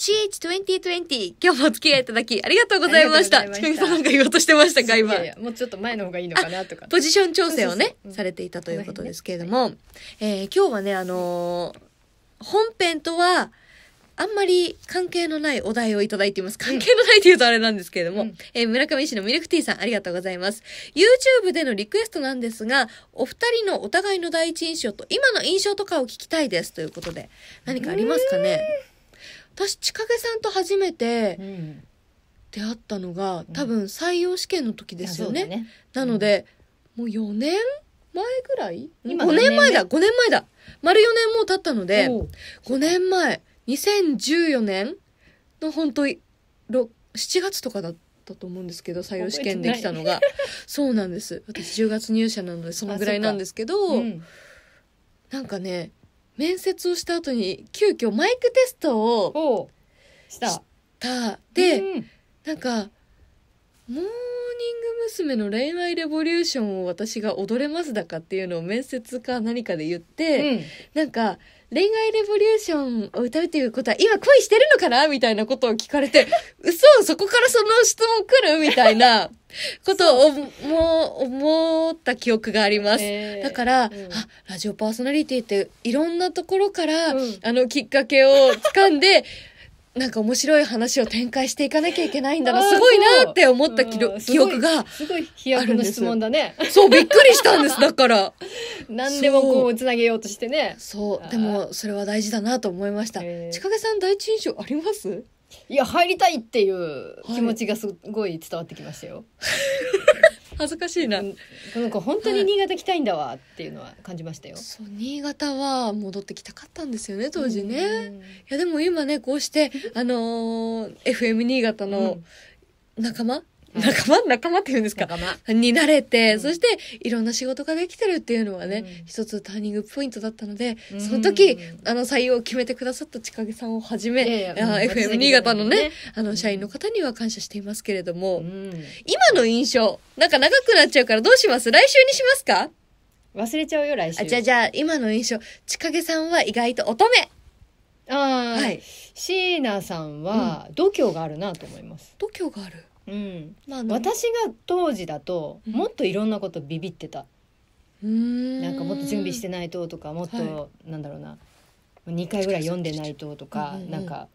CH2020 今日もお付き合いいただきありがとうございましたちくみさんなんか言おうとしてましたか今いやいやもうちょっと前の方がいいのかなとかポジション調整をねされていたということですけれども、ねえー、今日はねあのー、本編とはあんまり関係のないお題をいただいています。関係のないって言うとあれなんですけれども、うん、えー、村上市のミルクティーさんありがとうございます。YouTube でのリクエストなんですが、お二人のお互いの第一印象と今の印象とかを聞きたいですということで、何かありますかね、えー私千景さんと初めて出会ったのが、多分採用試験の時ですよね。ねなので、もう4年前ぐらい ?5 年前だ !5 年前だ丸4年もう経ったので、5年前、2014年の本当に7月とかだったと思うんですけど、採用試験できたのが。そうなんです。私10月入社なのでそのぐらいなんですけど、うん、なんかね、面接をした後に急遽マイクテストをしたで、うん、なんか「モーニング娘。の恋愛レボリューションを私が踊れますだか」っていうのを面接か何かで言って、うん、なんか「恋愛レボリューションを歌うっていうことは今恋してるのかな?」みたいなことを聞かれて「嘘そこからその質問来る?」みたいな。ことをも思った記憶があります。えー、だから、うん、あ、ラジオパーソナリティっていろんなところから、うん、あのきっかけを掴んで、なんか面白い話を展開していかなきゃいけないんだな、すごいなって思った記,、記憶がすごい飛躍の質問だね。そう、びっくりしたんです、だから。何でもこう、つなげようとしてね。そう、でも、それは大事だなと思いました。千景さん、第一印象ありますいや入りたいっていう気持ちがすごい伝わってきましたよ。恥ずかしいな。なんか本当に新潟来たいんだわっていうのは感じましたよ。はい、そう新潟は戻ってきたかったんですよね当時ね。いやでも今ねこうしてあのー、FM 新潟の仲間仲間、仲間って言うんですかになれて、うん、そしていろんな仕事ができてるっていうのはね、うん、一つターニングポイントだったので、うん、その時、あの採用を決めてくださった近木さんをはじめ、いや FM 新潟のね、あの社員の方には感謝していますけれども、今の印象、なんか長くなっちゃうからどうします来週にしますか忘れちゃうよ、来週。あ、じゃあじゃあ、今の印象、近木さんは意外と乙女。ああ、はい。椎名さんは度胸があるなと思います。度胸がある。うんまあ、私が当時だともっといろんなことビビってた、うん、なんかもっと準備してないととかもっと、はい、なんだろうな2回ぐらい読んでないととか、うんうん、なんか。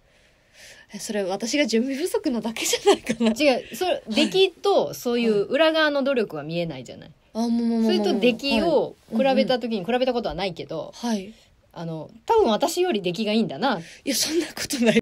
それ私が準備不足なだけじゃないかな違うそれ出来とそういう裏側の努力は見えないじゃない、はい、それと出来を比べた時に比べたことはないけど、はい、あの多分私より出来がいいんだないやそんなことない